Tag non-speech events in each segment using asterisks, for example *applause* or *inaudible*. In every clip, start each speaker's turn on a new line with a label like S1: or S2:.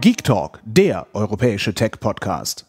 S1: Geek Talk, der europäische Tech-Podcast.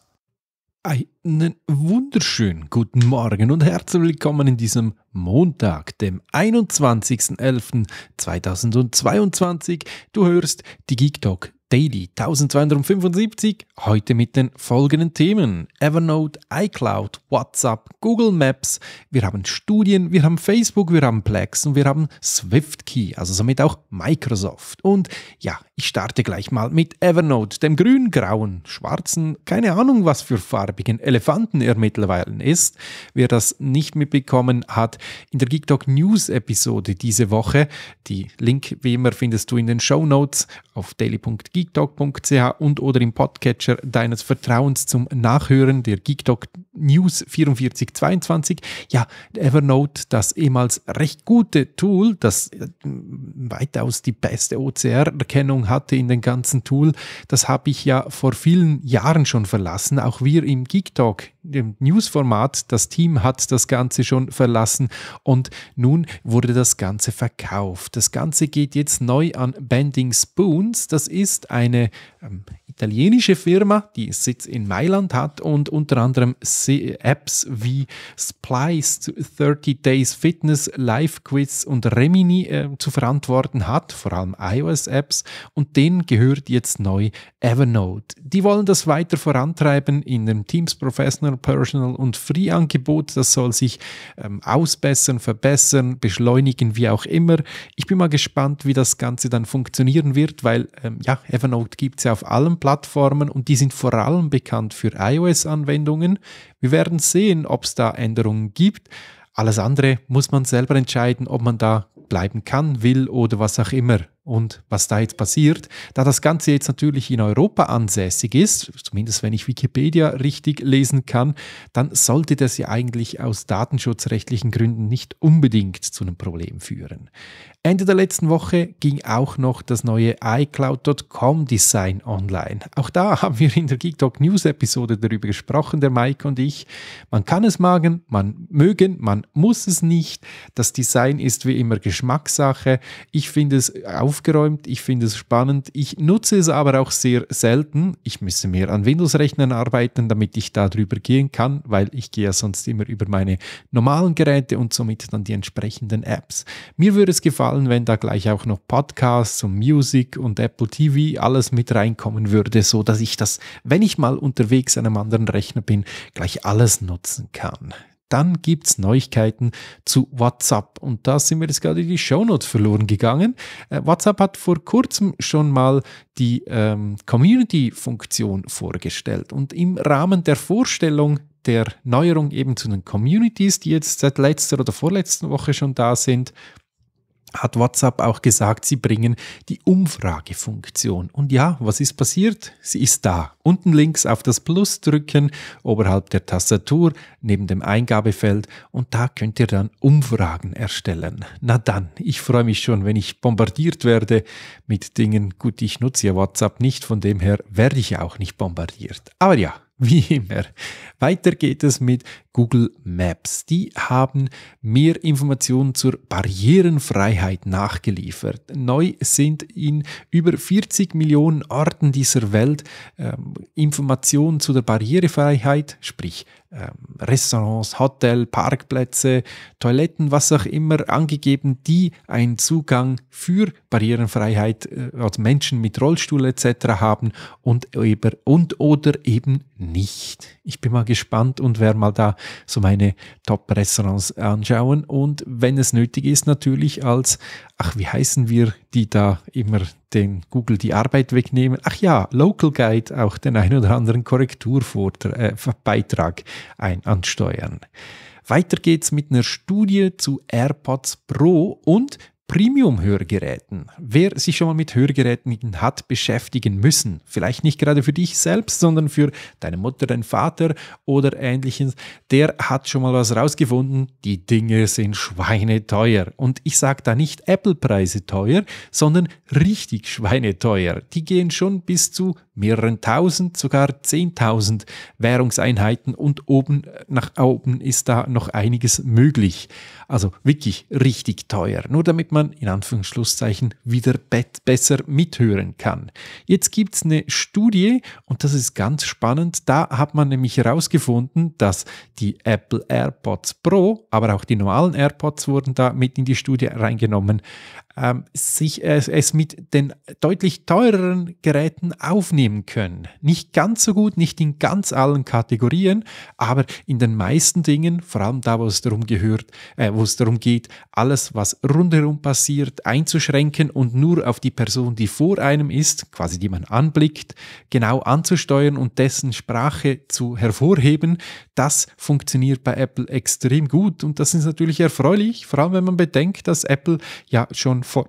S1: Einen wunderschönen guten Morgen und herzlich willkommen in diesem Montag, dem 21.11.2022. Du hörst die Geek Talk, Daily 1275, heute mit den folgenden Themen. Evernote, iCloud, WhatsApp, Google Maps, wir haben Studien, wir haben Facebook, wir haben Plex und wir haben SwiftKey, also somit auch Microsoft. Und ja, ich starte gleich mal mit Evernote, dem grün, grauen, schwarzen, keine Ahnung was für farbigen Elefanten er mittlerweile ist. Wer das nicht mitbekommen hat, in der Geek Talk News Episode diese Woche, die Link wie immer findest du in den Show Notes auf daily.de geektalk.ch und oder im Podcatcher deines Vertrauens zum Nachhören der Geektalk News 4422. Ja, Evernote, das ehemals recht gute Tool, das äh, weitaus die beste OCR-Erkennung hatte in den ganzen Tool, das habe ich ja vor vielen Jahren schon verlassen. Auch wir im Geektalk dem Newsformat. Das Team hat das Ganze schon verlassen und nun wurde das Ganze verkauft. Das Ganze geht jetzt neu an Bending Spoons. Das ist eine ähm, italienische Firma, die Sitz in Mailand hat und unter anderem Apps wie Splice, 30 Days Fitness, Live Quiz und Remini äh, zu verantworten hat, vor allem iOS-Apps. Und denen gehört jetzt neu Evernote. Die wollen das weiter vorantreiben in dem Teams Professional Personal und Free-Angebot. Das soll sich ähm, ausbessern, verbessern, beschleunigen, wie auch immer. Ich bin mal gespannt, wie das Ganze dann funktionieren wird, weil ähm, ja, Evernote gibt es ja auf allen Plattformen und die sind vor allem bekannt für iOS-Anwendungen. Wir werden sehen, ob es da Änderungen gibt. Alles andere muss man selber entscheiden, ob man da bleiben kann, will oder was auch immer und was da jetzt passiert. Da das Ganze jetzt natürlich in Europa ansässig ist, zumindest wenn ich Wikipedia richtig lesen kann, dann sollte das ja eigentlich aus datenschutzrechtlichen Gründen nicht unbedingt zu einem Problem führen. Ende der letzten Woche ging auch noch das neue iCloud.com Design online. Auch da *laughs* haben wir in der Geek Talk News Episode darüber gesprochen, der Mike und ich. Man kann es magen, man mögen, man muss es nicht. Das Design ist wie immer Geschmackssache. Ich finde es auf aufgeräumt. Ich finde es spannend. Ich nutze es aber auch sehr selten. Ich müsste mehr an Windows-Rechnern arbeiten, damit ich darüber gehen kann, weil ich gehe ja sonst immer über meine normalen Geräte und somit dann die entsprechenden Apps. Mir würde es gefallen, wenn da gleich auch noch Podcasts und Music und Apple TV alles mit reinkommen würde, so dass ich das, wenn ich mal unterwegs an einem anderen Rechner bin, gleich alles nutzen kann dann gibt's Neuigkeiten zu WhatsApp. Und da sind wir jetzt gerade in die Shownotes verloren gegangen. Äh, WhatsApp hat vor kurzem schon mal die ähm, Community-Funktion vorgestellt. Und im Rahmen der Vorstellung der Neuerung eben zu den Communities, die jetzt seit letzter oder vorletzten Woche schon da sind, hat WhatsApp auch gesagt, sie bringen die Umfragefunktion. Und ja, was ist passiert? Sie ist da. Unten links auf das Plus drücken, oberhalb der Tastatur, neben dem Eingabefeld und da könnt ihr dann Umfragen erstellen. Na dann, ich freue mich schon, wenn ich bombardiert werde mit Dingen. Gut, ich nutze ja WhatsApp nicht, von dem her werde ich auch nicht bombardiert. Aber ja, wie immer. Weiter geht es mit Google Maps. Die haben mehr Informationen zur Barrierenfreiheit nachgeliefert. Neu sind in über 40 Millionen Orten dieser Welt ähm, Informationen zu der Barrierefreiheit, sprich ähm, Restaurants, Hotel, Parkplätze, Toiletten, was auch immer, angegeben, die einen Zugang für Barrierenfreiheit äh, Menschen mit Rollstuhl etc. haben und, eben, und oder eben nicht. Ich bin mal gespannt und werde mal da so meine Top-Restaurants anschauen und wenn es nötig ist, natürlich als, ach, wie heißen wir, die da immer den Google die Arbeit wegnehmen? Ach ja, Local Guide auch den ein oder anderen Korrekturbeitrag äh, ein ansteuern. Weiter geht's mit einer Studie zu AirPods Pro und Premium-Hörgeräten. Wer sich schon mal mit Hörgeräten hat beschäftigen müssen, vielleicht nicht gerade für dich selbst, sondern für deine Mutter, deinen Vater oder ähnliches, der hat schon mal was rausgefunden. Die Dinge sind schweineteuer. Und ich sage da nicht Apple-Preise teuer, sondern richtig schweineteuer. Die gehen schon bis zu mehreren tausend, sogar zehntausend Währungseinheiten und oben nach oben ist da noch einiges möglich. Also wirklich richtig teuer. Nur damit man man in Anführungsschlusszeichen wieder besser mithören kann. Jetzt gibt es eine Studie und das ist ganz spannend. Da hat man nämlich herausgefunden, dass die Apple AirPods Pro, aber auch die normalen AirPods wurden da mit in die Studie reingenommen, ähm, sich äh, es mit den deutlich teureren Geräten aufnehmen können. Nicht ganz so gut, nicht in ganz allen Kategorien, aber in den meisten Dingen, vor allem da, wo es darum gehört, äh, wo es darum geht, alles, was rundherum passiert, einzuschränken und nur auf die Person, die vor einem ist, quasi die man anblickt, genau anzusteuern und dessen Sprache zu hervorheben, das funktioniert bei Apple extrem gut und das ist natürlich erfreulich, vor allem wenn man bedenkt, dass Apple ja schon vor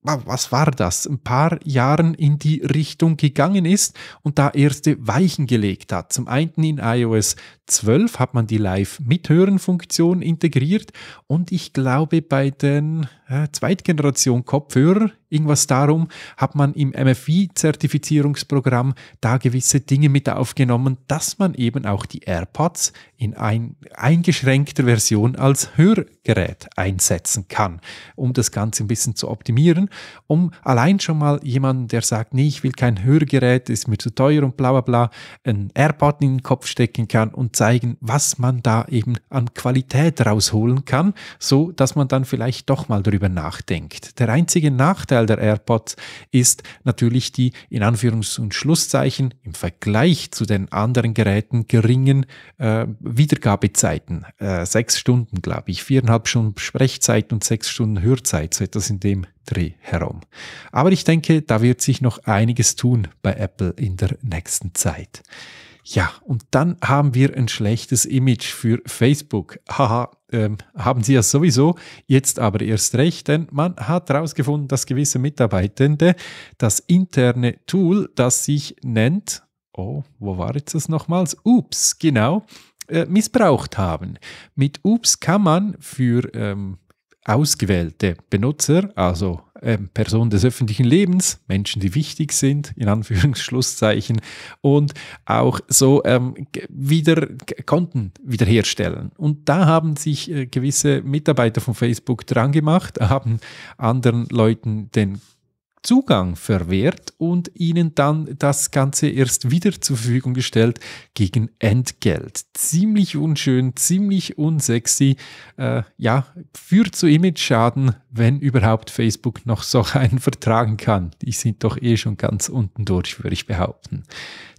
S1: was war das, ein paar Jahren in die Richtung gegangen ist und da erste Weichen gelegt hat. Zum einen in iOS 12 hat man die Live-Mithören-Funktion integriert und ich glaube bei den äh, Zweitgeneration Kopfhörer, irgendwas darum, hat man im MFI-Zertifizierungsprogramm da gewisse Dinge mit aufgenommen, dass man eben auch die AirPods in ein, eingeschränkter Version als Hörgerät einsetzen kann, um das Ganze ein bisschen zu optimieren, um allein schon mal jemanden, der sagt, nee, ich will kein Hörgerät, ist mir zu teuer und bla bla bla, einen AirPod in den Kopf stecken kann und zeigen, was man da eben an Qualität rausholen kann, so dass man dann vielleicht doch mal darüber nachdenkt. Der einzige Nachteil der AirPods ist natürlich die in Anführungs- und Schlusszeichen im Vergleich zu den anderen Geräten geringen äh, Wiedergabezeiten. Äh, sechs Stunden, glaube ich, viereinhalb Stunden Sprechzeit und sechs Stunden Hörzeit, so etwas in dem Dreh herum. Aber ich denke, da wird sich noch einiges tun bei Apple in der nächsten Zeit. Ja, und dann haben wir ein schlechtes Image für Facebook. Haha, ähm, haben sie ja sowieso, jetzt aber erst recht, denn man hat herausgefunden, dass gewisse Mitarbeitende das interne Tool, das sich nennt, oh, wo war jetzt das nochmals? Ups, genau, äh, missbraucht haben. Mit Ups kann man für ähm, ausgewählte Benutzer, also ähm, Personen des öffentlichen Lebens, Menschen, die wichtig sind, in Anführungsschlusszeichen, und auch so ähm, wieder Konten wiederherstellen. Und da haben sich äh, gewisse Mitarbeiter von Facebook dran gemacht, haben anderen Leuten den Zugang verwehrt und ihnen dann das Ganze erst wieder zur Verfügung gestellt gegen Entgelt. Ziemlich unschön, ziemlich unsexy, äh, ja, führt zu Image-Schaden, wenn überhaupt Facebook noch so *laughs* einen vertragen kann. Die sind doch eh schon ganz unten durch, würde ich behaupten.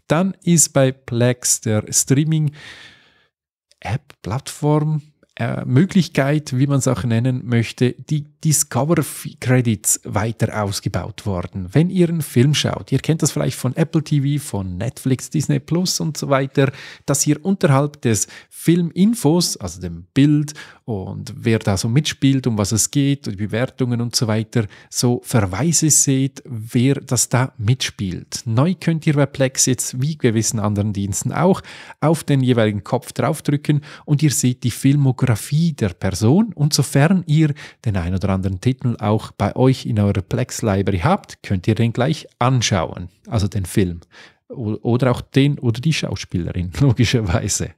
S1: Dann ist bei Plex der Streaming-App-Plattform äh, Möglichkeit, wie man es auch nennen möchte, die Discover Credits weiter ausgebaut worden. Wenn ihr einen Film schaut, ihr kennt das vielleicht von Apple TV, von Netflix, Disney Plus und so weiter, dass ihr unterhalb des Filminfos, also dem Bild und wer da so mitspielt, um was es geht, die Bewertungen und so weiter, so Verweise seht, wer das da mitspielt. Neu könnt ihr bei Plex jetzt, wie gewissen anderen Diensten auch, auf den jeweiligen Kopf draufdrücken und ihr seht die Filmografie Biografie der Person und sofern ihr den ein oder anderen Titel auch bei euch in eurer Plex Library habt, könnt ihr den gleich anschauen, also den Film oder auch den oder die Schauspielerin, *laughs* logischerweise.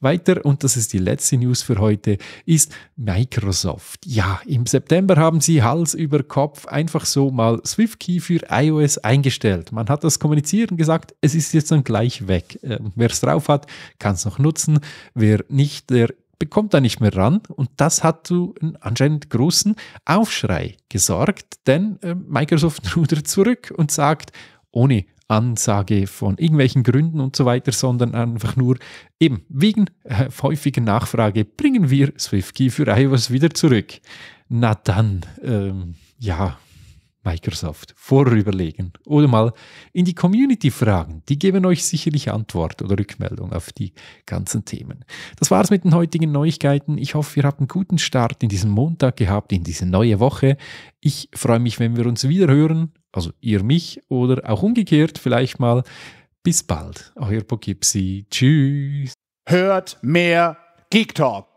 S1: Weiter, und das ist die letzte News für heute, ist Microsoft. Ja, im September haben sie Hals über Kopf einfach so mal SwiftKey für iOS eingestellt. Man hat das kommuniziert und gesagt, es ist jetzt dann gleich weg. Äh, Wer es drauf hat, kann es noch nutzen. Wer nicht, der bekommt da nicht mehr ran. Und das hat zu einem anscheinend großen Aufschrei gesorgt, denn äh, Microsoft *laughs* rudert zurück und sagt, ohne Ansage von irgendwelchen Gründen und so weiter, sondern einfach nur eben wegen äh, häufiger Nachfrage bringen wir SwiftKey für iOS wieder zurück. Na dann, ähm, ja, Microsoft vorüberlegen oder mal in die Community fragen. Die geben euch sicherlich Antwort oder Rückmeldung auf die ganzen Themen. Das war's mit den heutigen Neuigkeiten. Ich hoffe, ihr habt einen guten Start in diesen Montag gehabt, in diese neue Woche. Ich freue mich, wenn wir uns wieder hören, also ihr mich oder auch umgekehrt vielleicht mal. Bis bald, euer Poughkeepsie. Tschüss. Hört mehr Geek Talk.